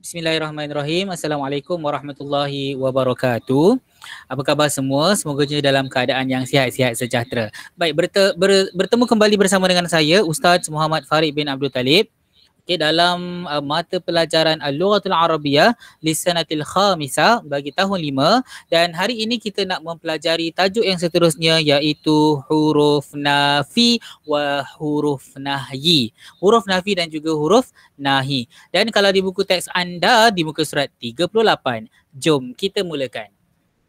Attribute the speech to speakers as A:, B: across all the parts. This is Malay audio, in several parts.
A: Bismillahirrahmanirrahim. Assalamualaikum warahmatullahi wabarakatuh. Apa khabar semua? Semoga je dalam keadaan yang sihat-sihat sejahtera. Baik, ber- bertemu kembali bersama dengan saya Ustaz Muhammad Farid bin Abdul Talib okay, dalam uh, mata pelajaran al-lughatul arabiyyah lisanatil khamisa bagi tahun lima dan hari ini kita nak mempelajari tajuk yang seterusnya iaitu huruf nafi wa huruf nahyi huruf nafi dan juga huruf nahi dan kalau di buku teks anda di muka surat 38 jom kita mulakan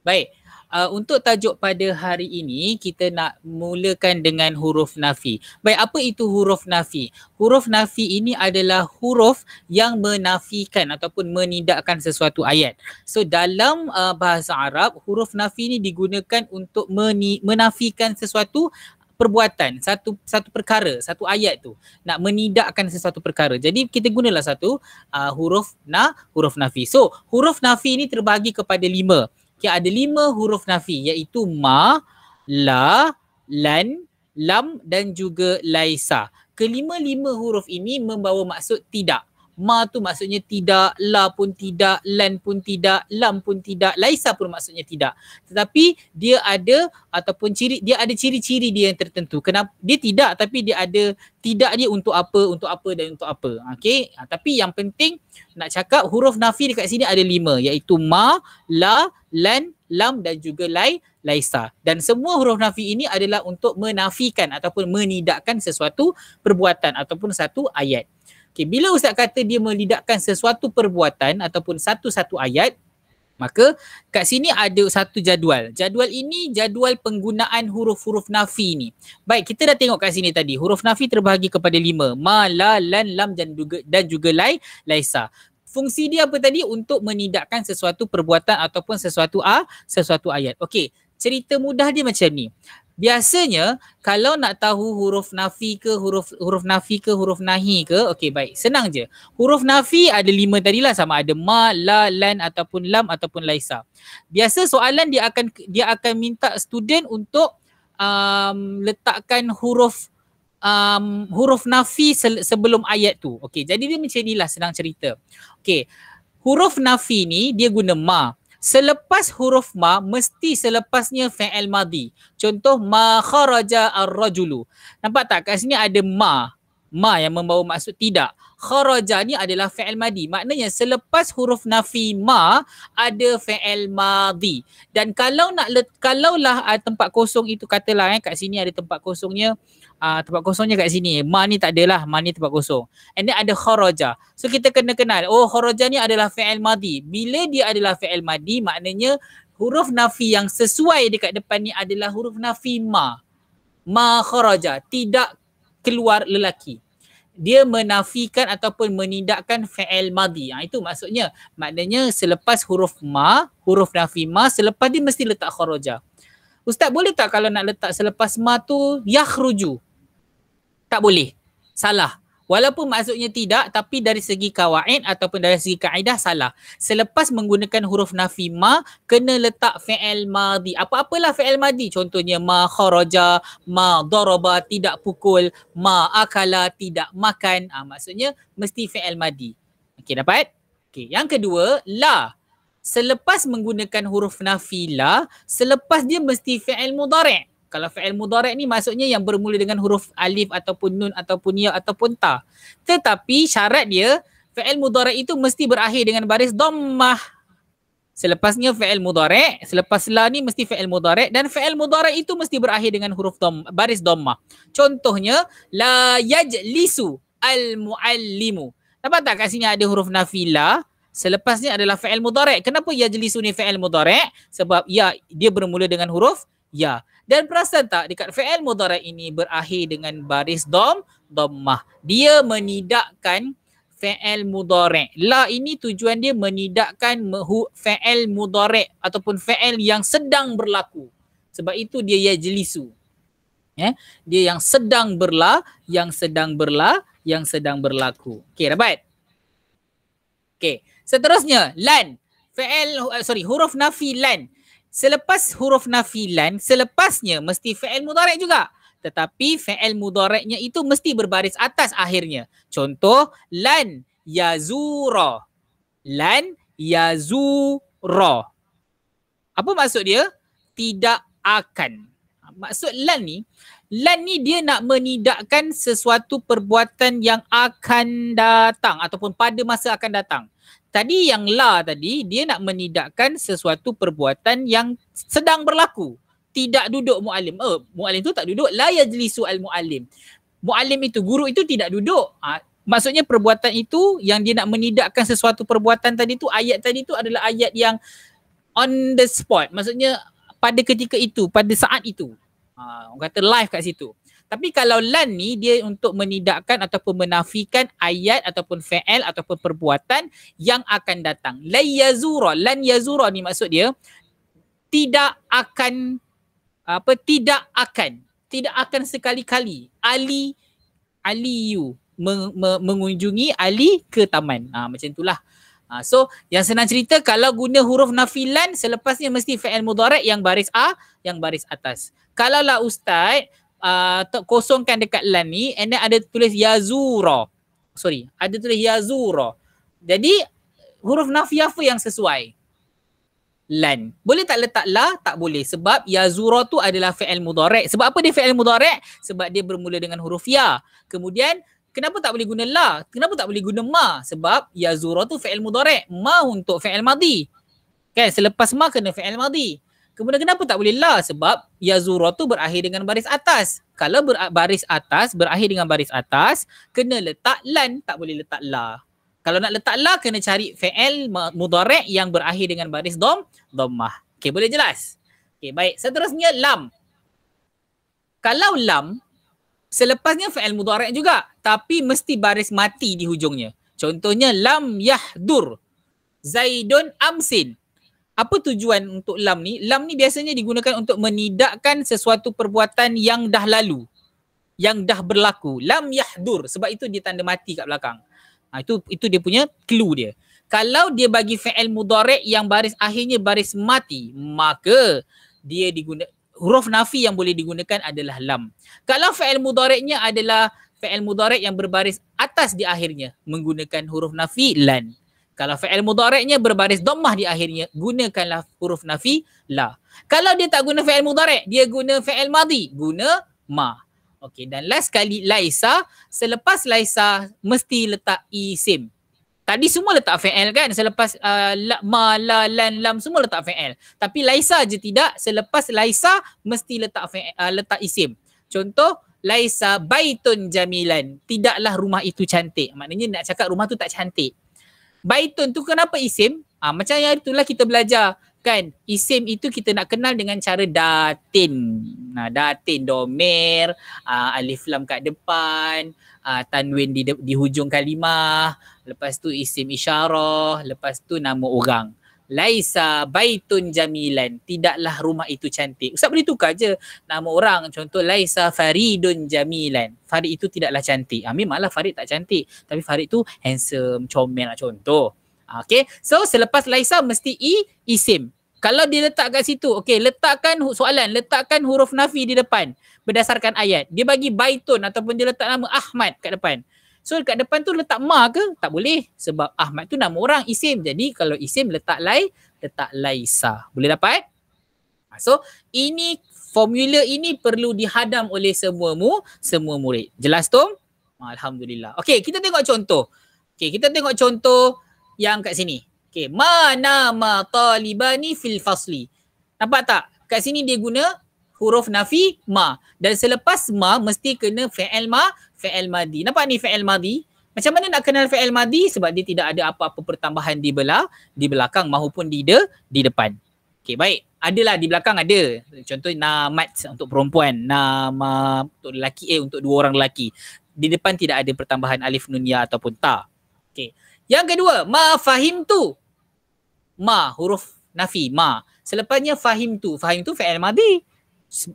A: baik uh, untuk tajuk pada hari ini kita nak mulakan dengan huruf nafi. Baik, apa itu huruf nafi? Huruf nafi ini adalah huruf yang menafikan ataupun menidakkan sesuatu ayat. So dalam uh, bahasa Arab, huruf nafi ini digunakan untuk meni- menafikan sesuatu perbuatan satu satu perkara satu ayat tu nak menidakkan sesuatu perkara jadi kita gunalah satu uh, huruf na huruf nafi so huruf nafi ini terbagi kepada lima okay, ada lima huruf nafi iaitu ma, la, lan, lam dan juga laisa. Kelima-lima huruf ini membawa maksud tidak ma tu maksudnya tidak la pun tidak lan pun tidak lam pun tidak laisa pun maksudnya tidak tetapi dia ada ataupun ciri dia ada ciri-ciri dia yang tertentu kenapa dia tidak tapi dia ada tidak dia untuk apa untuk apa dan untuk apa okey ha, tapi yang penting nak cakap huruf nafi dekat sini ada lima iaitu ma la lan lam dan juga lai laisa dan semua huruf nafi ini adalah untuk menafikan ataupun menidakkan sesuatu perbuatan ataupun satu ayat Okey, bila ustaz kata dia melidakkan sesuatu perbuatan ataupun satu-satu ayat, maka kat sini ada satu jadual. Jadual ini jadual penggunaan huruf-huruf nafi ni. Baik, kita dah tengok kat sini tadi. Huruf nafi terbahagi kepada lima. Ma, la, lan, lam dan juga, dan juga lai, laisa. Fungsi dia apa tadi? Untuk menidakkan sesuatu perbuatan ataupun sesuatu a, sesuatu ayat. Okey, cerita mudah dia macam ni biasanya kalau nak tahu huruf nafi ke huruf huruf nafi ke huruf nahi ke okay baik senang je huruf nafi ada lima tadilah sama ada ma la lan ataupun lam ataupun laisa biasa soalan dia akan dia akan minta student untuk um, letakkan huruf um, huruf nafi sebelum ayat tu Okay, jadi dia macam inilah senang cerita Okay, huruf nafi ni dia guna ma Selepas huruf ma mesti selepasnya fi'il madhi. Contoh ma kharaja ar-rajulu. Nampak tak kat sini ada ma ma yang membawa maksud tidak. Kharaja ni adalah fi'il madi. Maknanya selepas huruf nafi ma ada fi'il madi. Dan kalau nak let kalaulah uh, tempat kosong itu katalah eh kat sini ada tempat kosongnya uh, tempat kosongnya kat sini. Ma ni tak adalah, ma ni tempat kosong. And then ada kharaja. So kita kena kenal oh kharaja ni adalah fi'il madi. Bila dia adalah fi'il madi maknanya huruf nafi yang sesuai dekat depan ni adalah huruf nafi ma. Ma kharaja. Tidak keluar lelaki dia menafikan ataupun menindakkan fi'il madhi. Ha, itu maksudnya. Maknanya selepas huruf ma, huruf nafi ma, selepas dia mesti letak kharaja. Ustaz boleh tak kalau nak letak selepas ma tu yakhruju? Tak boleh. Salah. Walaupun maksudnya tidak tapi dari segi kawaid ataupun dari segi kaedah salah. Selepas menggunakan huruf nafi ma kena letak fi'il madi. Apa-apalah fi'il madi? Contohnya ma kharaja, ma daraba tidak pukul, ma akala tidak makan. Ah ha, maksudnya mesti fi'il madi. Okey dapat? Okey, yang kedua la. Selepas menggunakan huruf nafi la, selepas dia mesti fi'il mudhari'. Kalau fi'il Mudarek ni maksudnya yang bermula dengan huruf alif ataupun nun ataupun ya ataupun ta. Tetapi syarat dia fi'il Mudarek itu mesti berakhir dengan baris dhammah. Selepasnya fi'il Mudarek, selepas la ni mesti fi'il Mudarek dan fi'il Mudarek itu mesti berakhir dengan huruf dom, baris dhammah. Contohnya la yajlisu al muallimu. Nampak tak kat sini ada huruf nafila selepasnya adalah fi'il Mudarek. Kenapa yajlisu ni fi'il Mudarek? Sebab ya dia bermula dengan huruf ya. Dan perasan tak dekat fi'il mudhara ini berakhir dengan baris dom, domah. Dia menidakkan fi'il mudhara. La ini tujuan dia menidakkan fi'il mudhara ataupun fi'il yang sedang berlaku. Sebab itu dia jelisu. Ya, dia yang sedang berla, yang sedang berla, yang sedang berlaku. Okey, dapat? Okey. Seterusnya, lan. Fi'il eh, sorry, huruf nafi lan selepas huruf nafilan selepasnya mesti fi'il mudhari' juga tetapi fi'il mudhari'nya itu mesti berbaris atas akhirnya contoh lan yazura lan yazura apa maksud dia tidak akan maksud lan ni lan ni dia nak menidakkan sesuatu perbuatan yang akan datang ataupun pada masa akan datang tadi yang la tadi dia nak menidakkan sesuatu perbuatan yang sedang berlaku tidak duduk mualim oh eh, mualim tu tak duduk la yajlisu al mualim mualim itu guru itu tidak duduk ha, maksudnya perbuatan itu yang dia nak menidakkan sesuatu perbuatan tadi tu ayat tadi tu adalah ayat yang on the spot maksudnya pada ketika itu pada saat itu ha, orang kata live kat situ tapi kalau lan ni dia untuk menidakkan ataupun menafikan ayat ataupun fa'al ataupun perbuatan yang akan datang. Lan yazura, lan yazura ni maksud dia tidak akan apa tidak akan tidak akan sekali-kali ali aliyu meng, me, mengunjungi ali ke taman ha, macam itulah ha, so yang senang cerita kalau guna huruf nafilan selepasnya mesti fi'il mudhari yang baris a yang baris atas Kalau lah ustaz uh, kosongkan dekat lan ni and then ada tulis yazura. Sorry, ada tulis yazura. Jadi huruf nafi apa yang sesuai? Lan. Boleh tak letak la? Tak boleh. Sebab yazura tu adalah fi'il mudarek. Sebab apa dia fi'il mudarek? Sebab dia bermula dengan huruf ya. Kemudian kenapa tak boleh guna la? Kenapa tak boleh guna ma? Sebab yazura tu fi'il mudarek. Ma untuk fi'il madi. Kan selepas ma kena fi'il madi. Kemudian kenapa tak boleh la? Sebab yazura tu berakhir dengan baris atas. Kalau baris atas berakhir dengan baris atas, kena letak lan, tak boleh letak la. Kalau nak letak la, kena cari fa'al mudarek yang berakhir dengan baris dom, domah. Okey, boleh jelas? Okey, baik. Seterusnya, lam. Kalau lam, selepasnya fa'al mudarek juga. Tapi mesti baris mati di hujungnya. Contohnya, lam yahdur. Zaidun amsin apa tujuan untuk lam ni? Lam ni biasanya digunakan untuk menidakkan sesuatu perbuatan yang dah lalu. Yang dah berlaku. Lam yahdur. Sebab itu dia tanda mati kat belakang. Ha, itu itu dia punya clue dia. Kalau dia bagi fa'il mudarek yang baris akhirnya baris mati, maka dia diguna huruf nafi yang boleh digunakan adalah lam. Kalau fa'il mudareknya adalah fa'il mudarek yang berbaris atas di akhirnya menggunakan huruf nafi lan. Kalau fi'il mudareknya berbaris dommah di akhirnya, gunakanlah huruf nafi la. Kalau dia tak guna fi'il mudarek, dia guna fi'il madhi, guna ma. Okey dan last sekali laisa, selepas laisa mesti letak isim. Tadi semua letak fi'il kan? Selepas uh, la, ma, la, lan, lam semua letak fi'il. Tapi laisa je tidak, selepas laisa mesti letak uh, letak isim. Contoh Laisa baitun jamilan. Tidaklah rumah itu cantik. Maknanya nak cakap rumah tu tak cantik. Baitun tu kenapa isim? Ha, macam yang itulah kita belajar kan isim itu kita nak kenal dengan cara datin. Nah, datin domir, uh, ah, alif lam kat depan, uh, tanwin di, di hujung kalimah, lepas tu isim isyarah, lepas tu nama orang. Laisa baitun jamilan. Tidaklah rumah itu cantik. Ustaz boleh tukar je nama orang. Contoh Laisa faridun jamilan. Farid itu tidaklah cantik. Ha, memanglah Farid tak cantik. Tapi Farid itu handsome, comel lah contoh. Ha, okay. So selepas Laisa mesti I, isim. Kalau dia letak kat situ, okay. letakkan soalan, letakkan huruf nafi di depan berdasarkan ayat. Dia bagi baitun ataupun dia letak nama Ahmad kat depan. So dekat depan tu letak ma ke? Tak boleh. Sebab Ahmad tu nama orang isim. Jadi kalau isim letak lai, letak laisa. Boleh dapat? Ha, so ini formula ini perlu dihadam oleh semua mu, semua murid. Jelas tu? Alhamdulillah. Okay, kita tengok contoh. Okay, kita tengok contoh yang kat sini. Okay, ma nama talibani fil fasli. Nampak tak? Kat sini dia guna huruf nafi ma. Dan selepas ma, mesti kena fi'il ma fi'il madi. Nampak ni fi'il madi? Macam mana nak kenal fi'il madi sebab dia tidak ada apa-apa pertambahan di belah, di belakang mahupun di de, di depan. Okay, baik. Adalah di belakang ada. Contoh namat untuk perempuan, nama untuk lelaki A eh, untuk dua orang lelaki. Di depan tidak ada pertambahan alif nun ya ataupun ta. Okay. Yang kedua, ma fahim tu. Ma huruf nafi, ma. Selepasnya fahim tu, fahim tu fi'il madi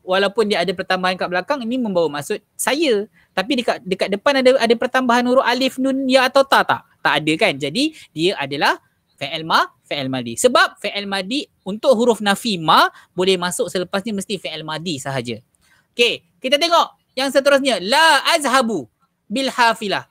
A: walaupun dia ada pertambahan kat belakang ini membawa maksud saya tapi dekat dekat depan ada ada pertambahan huruf alif nun ya atau ta tak tak ada kan jadi dia adalah fi'il ma fi'il madi sebab fi'il madi untuk huruf nafi ma boleh masuk selepas ni mesti fi'il madi sahaja okey kita tengok yang seterusnya la azhabu bil hafilah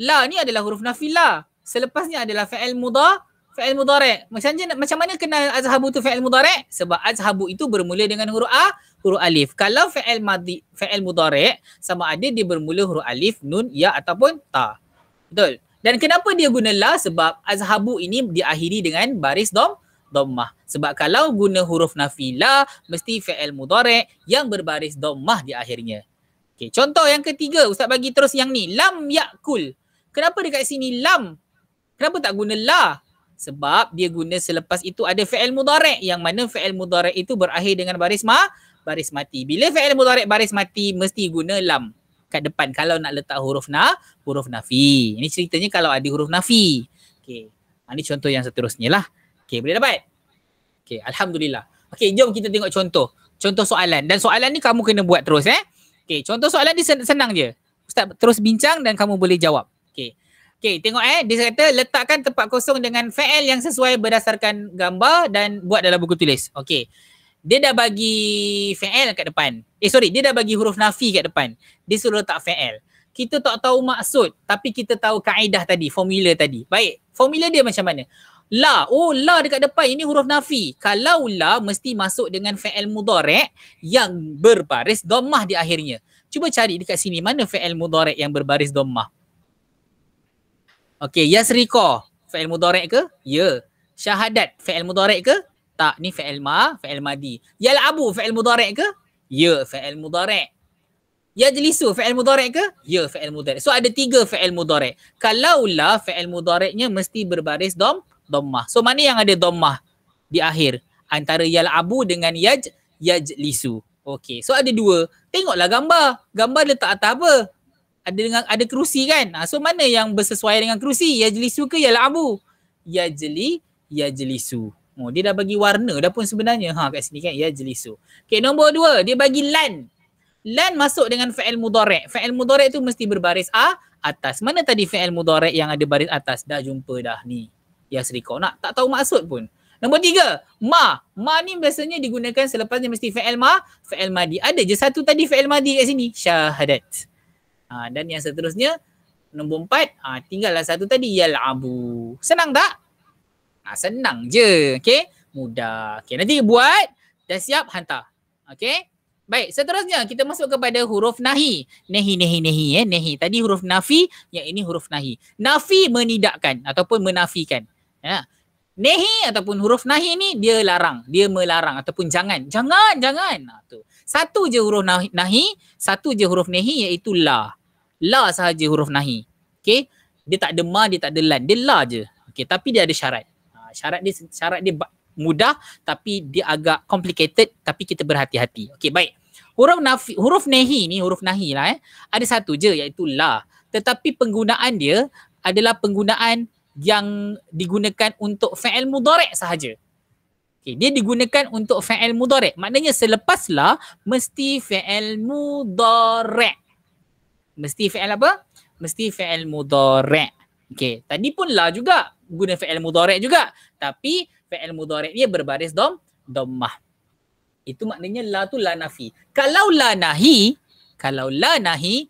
A: la ni adalah huruf nafila. selepasnya adalah fi'il mudah fi'il mudhari' macam mana macam mana kenal azhabu tu fi'il mudhari' sebab azhabu itu bermula dengan huruf a huruf alif kalau fi'il madhi fi'il mudhari' sama ada dia bermula huruf alif nun ya ataupun ta betul dan kenapa dia guna la sebab azhabu ini diakhiri dengan baris dom dommah sebab kalau guna huruf nafi la mesti fi'il mudhari' yang berbaris dommah di akhirnya okey contoh yang ketiga ustaz bagi terus yang ni lam yakul kenapa dekat sini lam kenapa tak guna la sebab dia guna selepas itu ada fi'il mudarek yang mana fi'il mudarek itu berakhir dengan baris ma baris mati bila fi'il mudarek baris mati mesti guna lam kat depan kalau nak letak huruf na huruf nafi ini ceritanya kalau ada huruf nafi Okay. Ha, ini contoh yang seterusnya lah Okay, boleh dapat Okay, alhamdulillah Okay, jom kita tengok contoh contoh soalan dan soalan ni kamu kena buat terus eh Okay, contoh soalan ni senang je ustaz terus bincang dan kamu boleh jawab Okay, tengok eh. Dia kata letakkan tempat kosong dengan fa'al yang sesuai berdasarkan gambar dan buat dalam buku tulis. Okay. Dia dah bagi fa'al kat depan. Eh sorry, dia dah bagi huruf nafi kat depan. Dia suruh letak fa'al. Kita tak tahu maksud tapi kita tahu kaedah tadi, formula tadi. Baik, formula dia macam mana? La, oh la dekat depan ini huruf nafi. Kalau la mesti masuk dengan fa'al mudarek yang berbaris domah di akhirnya. Cuba cari dekat sini mana fa'al mudarek yang berbaris domah. Okey, yasriqa fi'il mudhari' ke? Ya. Syahadat fi'il mudhari' ke? Tak, ni fi'il ma, fi'il madi. Yal'abu fi'il mudhari' ke? Ya, fi'il mudhari'. Yajlisu fi'il mudhari' ke? Ya, fi'il mudhari'. So ada tiga fi'il mudhari'. Kalaulah fi'il mudhari'nya mesti berbaris dom dommah. So mana yang ada dommah di akhir? Antara yal'abu dengan yaj yajlisu. Okey. So ada dua. Tengoklah gambar. Gambar letak atas apa? ada dengan ada kerusi kan ha, so mana yang bersesuaian dengan kerusi ya jelisu ke ya abu ya jeli ya jelisu oh dia dah bagi warna dah pun sebenarnya ha kat sini kan ya jelisu okey nombor dua, dia bagi lan lan masuk dengan fa'il mudhari fa'il mudhari tu mesti berbaris a atas mana tadi fa'il mudhari yang ada baris atas dah jumpa dah ni ya sriko nak tak tahu maksud pun Nombor tiga, ma. Ma ni biasanya digunakan selepas ni mesti fa'il ma, fa'il madi. Ada je satu tadi fa'il madi kat sini. Syahadat. Ha, dan yang seterusnya nombor empat ha, tinggallah satu tadi yal'abu. Senang tak? Ha, senang je. Okay. Mudah. Okay. Nanti buat dah siap hantar. Okay. Baik, seterusnya kita masuk kepada huruf nahi. Nahi Nahi Nahi ya. Eh. Nehi. Tadi huruf nafi, yang ini huruf nahi. Nafi menidakkan ataupun menafikan. Ya nehi ataupun huruf nahi ni dia larang, dia melarang ataupun jangan, jangan, jangan. Nah, ha, tu. Satu je huruf nahi, nahi, satu je huruf nehi iaitu la. La sahaja huruf nahi. Okay, Dia tak dema, dia tak delan, Dia la je. Okay, tapi dia ada syarat. Ha, syarat dia syarat dia mudah tapi dia agak complicated tapi kita berhati-hati. Okay, baik. Huruf nafi, huruf nehi ni huruf nahi lah eh. Ada satu je iaitu la. Tetapi penggunaan dia adalah penggunaan yang digunakan untuk fa'il mudhari' sahaja. Okay, dia digunakan untuk fa'il mudhari' maknanya selepas la mesti fa'il mudhari' mesti fa'il apa? mesti fa'il mudhari' okay, tadi pun la juga guna fa'il mudhari' juga tapi fa'il mudhari' dia berbaris dom domah. itu maknanya la tu la nafi kalau la nahi kalau la nahi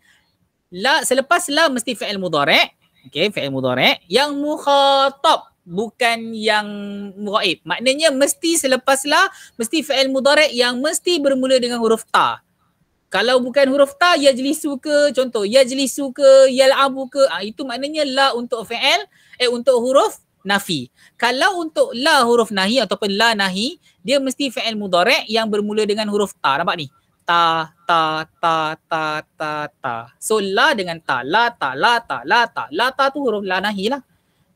A: la selepas la mesti fa'il mudhari' okay, fi'il mudhari' yang mukhatab bukan yang ghaib. Maknanya mesti selepaslah mesti fi'il mudhari' yang mesti bermula dengan huruf ta. Kalau bukan huruf ta ya jlisu ke contoh ya jlisu ke yal'abu ke ha, itu maknanya la untuk fi'il eh untuk huruf nafi. Kalau untuk la huruf nahi ataupun la nahi dia mesti fi'il mudhari' yang bermula dengan huruf ta. Nampak ni? ta ta ta ta ta ta. So la dengan ta la ta la ta la ta la ta tu huruf la nahi lah.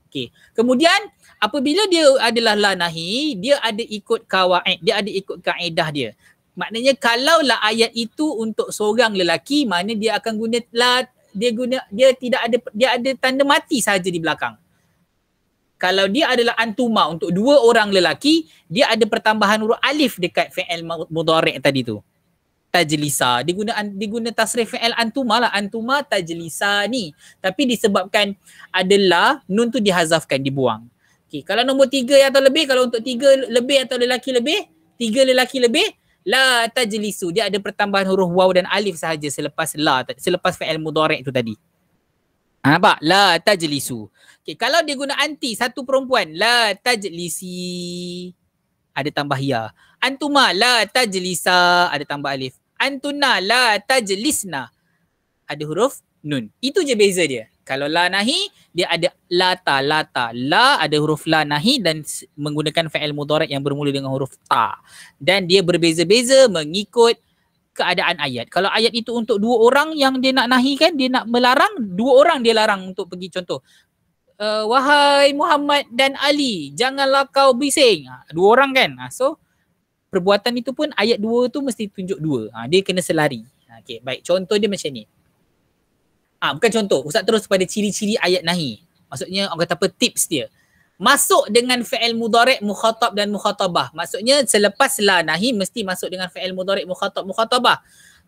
A: Okey. Kemudian apabila dia adalah la nahi, dia ada ikut kawaid, dia ada ikut kaedah dia. Maknanya kalaulah ayat itu untuk seorang lelaki, mana dia akan guna la dia guna dia tidak ada dia ada tanda mati saja di belakang. Kalau dia adalah antuma untuk dua orang lelaki, dia ada pertambahan huruf alif dekat fi'il mudhari' tadi tu tajlisa. Dia guna dia guna tasrif fi'il antuma lah. Antuma tajlisa ni. Tapi disebabkan adalah nun tu dihazafkan, dibuang. Okay. Kalau nombor tiga atau lebih, kalau untuk tiga lebih atau lelaki lebih, tiga lelaki lebih, la tajlisu. Dia ada pertambahan huruf waw dan alif sahaja selepas la, selepas fi'il mudarek tu tadi. Ha, nampak? La tajlisu. Okay. Kalau dia guna anti, satu perempuan, la tajlisi. Ada tambah ya. Antuma la tajlisa. Ada tambah alif antuna la tajlisna. Ada huruf nun. Itu je beza dia. Kalau la nahi, dia ada la ta, la ta. La ada huruf la nahi dan menggunakan fa'il mudarat yang bermula dengan huruf ta. Dan dia berbeza-beza mengikut keadaan ayat. Kalau ayat itu untuk dua orang yang dia nak nahi kan dia nak melarang, dua orang dia larang untuk pergi contoh. Uh, wahai Muhammad dan Ali, janganlah kau bising. Ha, dua orang kan? Ha, so, perbuatan itu pun ayat dua tu mesti tunjuk dua. Ha, dia kena selari. Ha, okay, baik. Contoh dia macam ni. Ha, bukan contoh. Ustaz terus pada ciri-ciri ayat nahi. Maksudnya orang kata apa tips dia. Masuk dengan fi'il mudarek, mukhatab dan mukhatabah. Maksudnya selepas la nahi mesti masuk dengan fi'il mudarek, mukhatab, mukhatabah.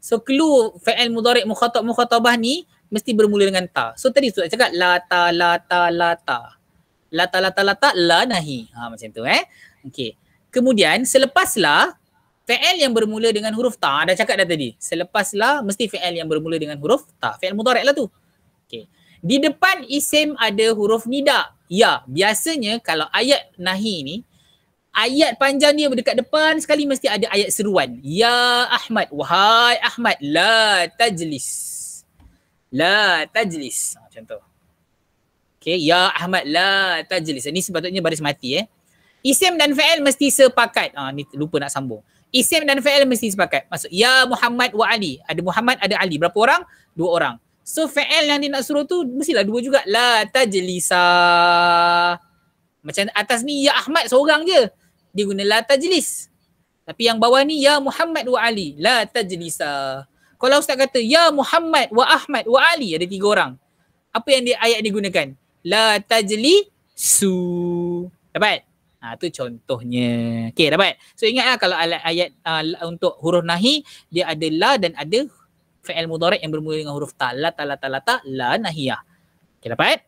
A: So clue fi'il mudarek, mukhatab, mukhatabah ni mesti bermula dengan ta. So tadi sudah cakap la ta la ta la ta. La ta la ta la ta la nahi. Ha, macam tu eh. Okay. Kemudian selepaslah fi'il yang bermula dengan huruf ta dah cakap dah tadi. Selepaslah mesti fi'il yang bermula dengan huruf ta. Fi'il mudhari' lah tu. Okey. Di depan isim ada huruf nida. Ya, biasanya kalau ayat nahi ni ayat panjang dia dekat depan sekali mesti ada ayat seruan. Ya Ahmad, wahai Ahmad, la tajlis. La tajlis. Ha, macam tu. Okay, ya Ahmad, la tajlis. Ini sepatutnya baris mati eh. Isim dan fa'il mesti sepakat. Ah ni lupa nak sambung. Isim dan fa'il mesti sepakat. Maksud ya Muhammad wa Ali. Ada Muhammad, ada Ali. Berapa orang? Dua orang. So fa'il yang dia nak suruh tu mestilah dua juga. La tajlisa. Macam atas ni ya Ahmad seorang je. Dia guna la tajlis. Tapi yang bawah ni ya Muhammad wa Ali. La tajlisa. Kalau ustaz kata ya Muhammad wa Ahmad wa Ali ada tiga orang. Apa yang dia ayat digunakan? La tajli Dapat? Ha, tu contohnya. Okey dapat? So ingatlah kalau alat ayat uh, untuk huruf nahi dia ada la dan ada fi'il mudhari' yang bermula dengan huruf ta la ta la ta la ta la nahiyah. Okey dapat?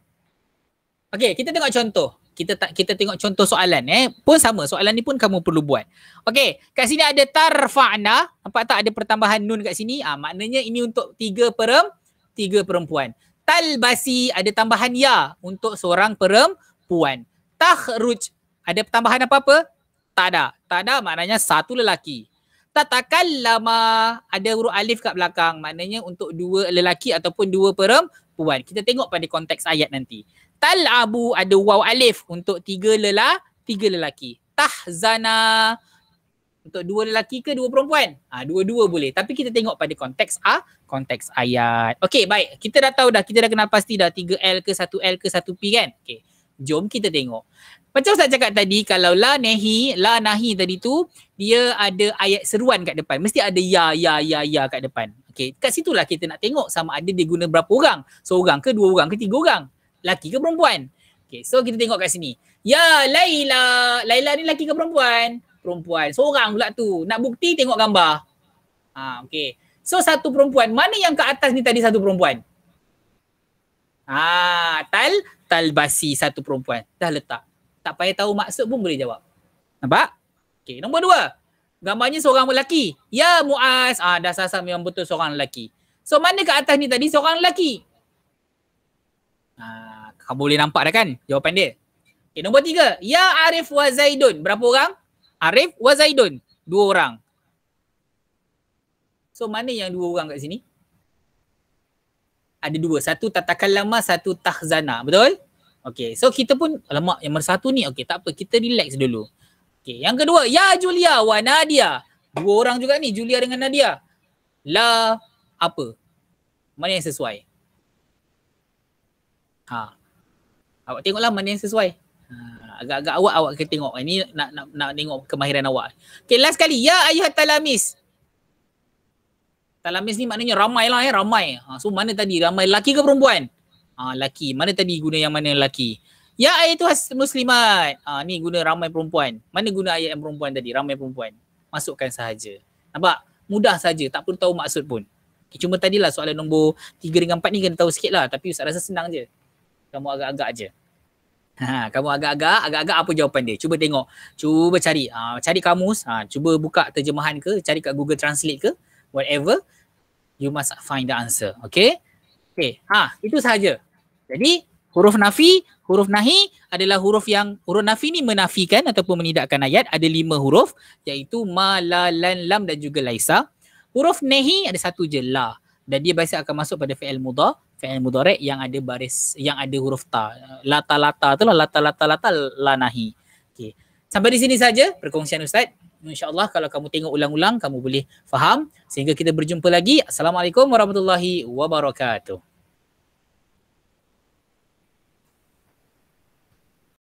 A: Okey kita tengok contoh. Kita tak kita tengok contoh soalan eh. Pun sama soalan ni pun kamu perlu buat. Okey kat sini ada tarfa'na. Nampak tak ada pertambahan nun kat sini? ha, maknanya ini untuk tiga perem tiga perempuan. Talbasi ada tambahan ya untuk seorang perempuan. Takhruj ada pertambahan apa-apa? Tak ada. Tak ada maknanya satu lelaki. Tatakal lama ada huruf alif kat belakang. Maknanya untuk dua lelaki ataupun dua perempuan. Kita tengok pada konteks ayat nanti. Tal abu ada waw alif untuk tiga lelah, tiga lelaki. Tahzana untuk dua lelaki ke dua perempuan? Ha, dua-dua boleh. Tapi kita tengok pada konteks A, konteks ayat. Okey, baik. Kita dah tahu dah. Kita dah kenal pasti dah 3L ke 1L ke 1P kan? Okey. Jom kita tengok. Macam Ustaz cakap tadi, kalau la nahi, la nahi tadi tu, dia ada ayat seruan kat depan. Mesti ada ya, ya, ya, ya kat depan. Okay, kat situlah kita nak tengok sama ada dia guna berapa orang. Seorang ke dua orang ke tiga orang. Laki ke perempuan. Okay, so kita tengok kat sini. Ya, Laila. Laila ni laki ke perempuan? Perempuan. Seorang pula tu. Nak bukti tengok gambar. Ha, okay. So satu perempuan. Mana yang ke atas ni tadi satu perempuan? Ah, ha, tal, tal basi satu perempuan. Dah letak tak payah tahu maksud pun boleh jawab. Nampak? Okey, nombor dua. Gambarnya seorang lelaki. Ya Muaz. Ah, dah sasar memang betul seorang lelaki. So mana kat atas ni tadi seorang lelaki? Ah, kamu boleh nampak dah kan jawapan dia. Okey, nombor tiga. Ya Arif wa Zaidun. Berapa orang? Arif wa Zaidun. Dua orang. So mana yang dua orang kat sini? Ada dua. Satu tatakan lama, satu tahzana. Betul? Okay, so kita pun alamak yang bersatu ni. Okay, tak apa. Kita relax dulu. Okay, yang kedua. Ya Julia wa Nadia. Dua orang juga ni. Julia dengan Nadia. La apa? Mana yang sesuai? Ha. Awak tengoklah mana yang sesuai. Ha, agak-agak awak awak ke tengok. Ini nak, nak nak tengok kemahiran awak. Okay, last kali. Ya ayah talamis. Talamis ni maknanya ramai lah eh. Ramai. Ha. So mana tadi? Ramai lelaki ke perempuan? Ah laki. Mana tadi guna yang mana laki? Ya ayat tu muslimat. Ah ni guna ramai perempuan. Mana guna ayat yang perempuan tadi? Ramai perempuan. Masukkan sahaja. Nampak? Mudah saja, tak perlu tahu maksud pun. Okay, cuma tadilah soalan nombor tiga dengan empat ni kena tahu sikit lah. Tapi Ustaz rasa senang je. Kamu agak-agak je. Ha, kamu agak-agak, agak-agak apa jawapan dia? Cuba tengok. Cuba cari. Ha, cari kamus. Ha, cuba buka terjemahan ke. Cari kat Google Translate ke. Whatever. You must find the answer. Okay? Okay. Ha, itu sahaja. Jadi huruf nafi, huruf nahi adalah huruf yang huruf nafi ni menafikan ataupun menidakkan ayat. Ada lima huruf iaitu ma, la, lan, lam dan juga laisa. Huruf nahi ada satu je la. Dan dia biasa akan masuk pada fi'il mudah, fi'il mudarek yang ada baris, yang ada huruf ta. Lata, lata tu lah. Lata, lata, lata, la, nahi. Okay. Sampai di sini saja perkongsian Ustaz. InsyaAllah kalau kamu tengok ulang-ulang kamu boleh faham. Sehingga kita berjumpa lagi. Assalamualaikum warahmatullahi wabarakatuh.